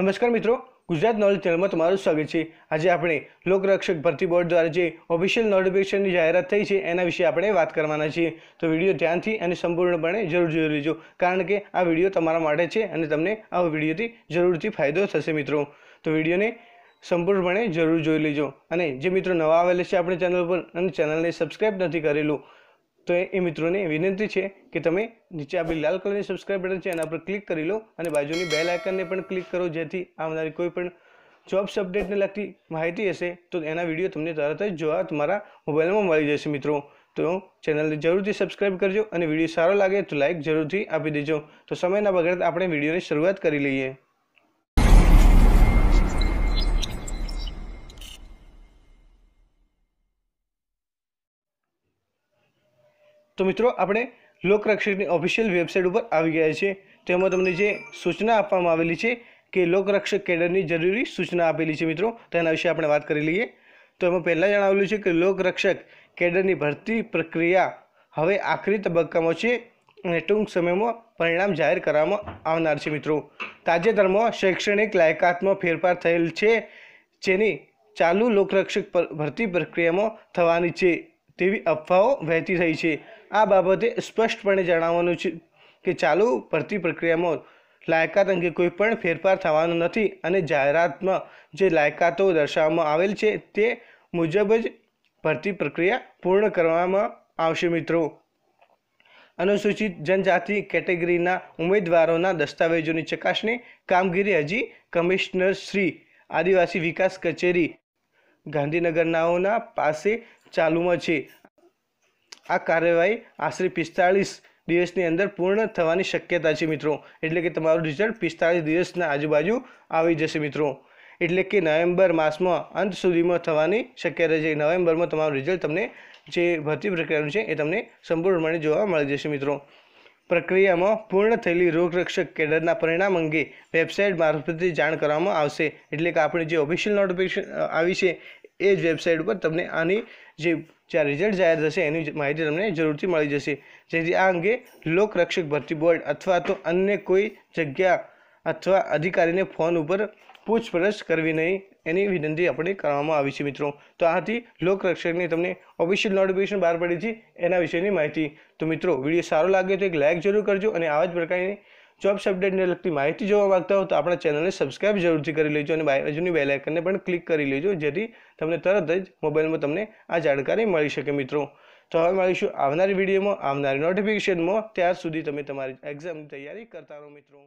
નમસ્કાર મિત્રો ગુજરાત નોલેજ ચેનલમાં તમારું સ્વાગત છે આજે આપણે લોકરક્ષક ભરતી બોર્ડ દ્વારા જે ઓફિશિયલ નોટિફિકેશનની જાહેરાત થઈ છે એના વિશે આપણે વાત કરવાના છીએ તો વિડીયો ધ્યાનથી અને સંપૂર્ણપણે જરૂર જોઈ લેજો કારણ કે આ વિડીયો તમારા માટે છે અને તમને આ વિડીયોથી જરૂરથી ફાયદો થશે મિત્રો તો વિડીયોને સંપૂર્ણપણે જરૂર જોઈ લેજો અને જે મિત્રો નવા આવેલા છે આપણે ચેનલ પર અને ચેનલને સબસ્ક્રાઈબ નથી કરેલું તો એ મિત્રોને વિનંતી છે કે તમે નીચે આપેલી લાલ કલરની સબસ્ક્રાઇબ બટન છે એના પર ક્લિક કરી લો અને બાજુની બેલ આઇકનને પણ ક્લિક કરો જેથી આવનારી કોઈ પણ જોબ્સ અપડેટને લગતી માહિતી હશે તો એના વિડીયો તમને તરત જ જોવા તમારા મોબાઈલમાં મળી જશે મિત્રો તો ચેનલને જરૂરથી સબસ્ક્રાઇબ કરજો અને વિડીયો સારો લાગે તો લાઇક જરૂરથી આપી દેજો તો સમયના બગડે આપણે વિડીયોની શરૂઆત કરી લઈએ તો મિત્રો આપણે લોકરક્ષકની ઓફિશિયલ વેબસાઇટ ઉપર આવી ગયા છે તેમાં તમને જે સૂચના આપવામાં આવેલી છે કે લોકરક્ષક કેડરની જરૂરી સૂચના આપેલી છે મિત્રો તેના વિશે આપણે વાત કરી લઈએ તો એમાં પહેલાં જણાવેલું છે કે લોકરક્ષક કેડરની ભરતી પ્રક્રિયા હવે આખરી તબક્કામાં છે અને ટૂંક સમયમાં પરિણામ જાહેર કરવામાં આવનાર છે મિત્રો તાજેતરમાં શૈક્ષણિક લાયકાતમાં ફેરફાર થયેલ છે જેની ચાલુ લોકરક્ષક ભરતી પ્રક્રિયામાં થવાની છે તેવી અફવાઓ વહેતી થઈ છે આ બાબતે સ્પષ્ટપણે જણાવવાનું છે કે ચાલુ ભરતી પ્રક્રિયામાં લાયકાત અંગે કોઈ પણ ફેરફાર થવાનો નથી અને જાહેરાતમાં જે લાયકાતો દર્શાવવામાં આવેલ છે તે મુજબ જ ભરતી પ્રક્રિયા પૂર્ણ કરવામાં આવશે મિત્રો અનુસૂચિત જનજાતિ કેટેગરીના ઉમેદવારોના દસ્તાવેજોની ચકાસણી કામગીરી હજી કમિશનર શ્રી આદિવાસી વિકાસ કચેરી ગાંધીનગરનાઓના પાસે ચાલુમાં છે આ કાર્યવાહી આશરે પિસ્તાળીસ દિવસની અંદર પૂર્ણ થવાની શક્યતા છે મિત્રો એટલે કે તમારું રિઝલ્ટ પિસ્તાળીસ દિવસના આજુબાજુ આવી જશે મિત્રો એટલે કે નવેમ્બર માસમાં અંત સુધીમાં થવાની શક્યતા છે નવેમ્બરમાં તમારું રિઝલ્ટ તમને જે ભરતી પ્રક્રિયાનું છે એ તમને સંપૂર્ણપણે જોવા મળી જશે મિત્રો પ્રક્રિયામાં પૂર્ણ થયેલી રોગરક્ષક કેડરના પરિણામ અંગે વેબસાઇટ મારફતે જાણ કરવામાં આવશે એટલે કે આપણે જે ઓફિશિયલ નોટિફિકેશન આવી છે એ જ વેબસાઇટ ઉપર તમને આની જે જ્યાં રિઝલ્ટ જાહેર થશે એની માહિતી તમને જરૂરથી મળી જશે જેથી આ અંગે લોકરક્ષક ભરતી બોર્ડ અથવા તો અન્ય કોઈ જગ્યા અથવા અધિકારીને ફોન ઉપર પૂછપરછ કરવી નહીં એની વિનંતી આપણે કરવામાં આવી છે મિત્રો તો આથી લોકરક્ષકની તમને ઓફિશિયલ નોટિફિકેશન બહાર પડી હતી એના વિશેની માહિતી તો મિત્રો વિડીયો સારો લાગ્યો તો એક લાઇક જરૂર કરજો અને આવા જ પ્રકારની જોબ્સ અપડેટને લગતી માહિતી જોવા માગતા હો તો આપણા ચેનલને સબસ્ક્રાઇબ જરૂરથી કરી લેજો અને બાજુની બેલ આઇકનને પણ ક્લિક કરી લેજો જેથી તમને તરત જ મોબાઈલમાં તમને આ જાણકારી મળી શકે મિત્રો તો હવે મળીશું આવનારી વિડીયોમાં આવનારી નોટિફિકેશનમાં ત્યાર સુધી તમે તમારી એક્ઝામની તૈયારી કરતા રહો મિત્રો